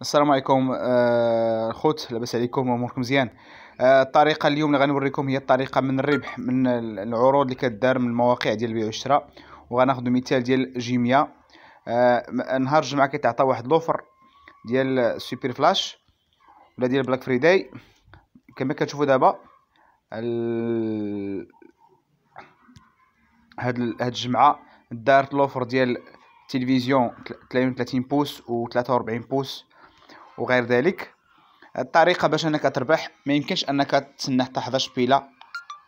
السلام عليكم الخوت آه لاباس عليكم اموركم مزيان آه الطريقه اليوم اللي غنوريكم هي الطريقه من الربح من العروض اللي كدار من المواقع ديال البيع والشراء وغناخذ مثال ديال جيميا آه نهار الجمعه كيتعطى واحد لوفر ديال سوبر فلاش ولا ديال بلاك فريداي كما كتشوفوا دابا هاد هاد الجمعه دارت لوفر ديال تلفزيون 33 بوص و 43 بوص وغير ذلك الطريقه باش انك تربح ما يمكنش انك تسنى حتى 11 بيله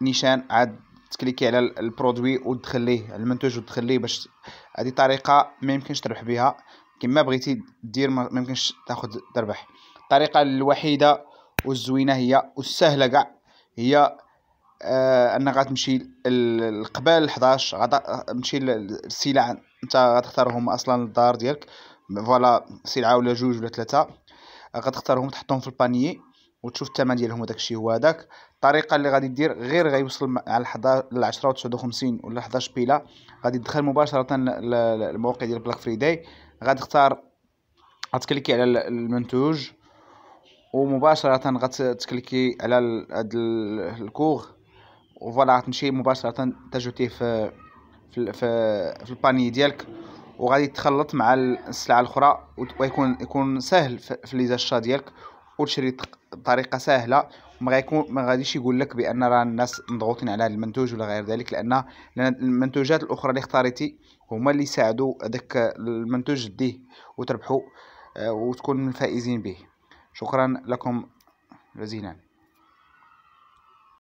نيشان عاد تكليكي على البرودوي وتدخل ليه المنتوج وتدخل ليه باش هذه طريقه ما يمكنش تربح بها كما بغيتي دير ما يمكنش تاخذ تربح الطريقه الوحيده والزوينه هي والسهله كاع هي آه انك غتمشي القبال 11 غتمشي السلع انت غتختارهم اصلا للدار ديالك فوالا سلعه ولا جوج ولا ثلاثه غتختارهم تحطهم في البانيي وتشوف الثمن ديالهم الشيء هو هذاك الطريقه اللي غادي دير غير غيوصل على 11 ل 10 59 ولا 11 بيلا غادي تدخل مباشره للموقع ديال بلاك فريداي غادي تختار غتكليكي على المنتوج ومباشره غتكليكي على هاد الكوغ وفوالا غتمشي مباشره تجوتيه في في في, في الباني ديالك وغادي تخلط مع السلعه الاخرى ويكون يكون سهل في ليزاشا ديالك وتشري بطريقه سهله ما غيكون ما غاديش يقول لك بان راه الناس مضغوطين على هذا المنتوج ولا غير ذلك لان المنتوجات الاخرى اللي اختاريتي هما اللي يساعدوا داك المنتوج ديه وتربحوا آه، وتكون من الفائزين به شكرا لكم جزيلا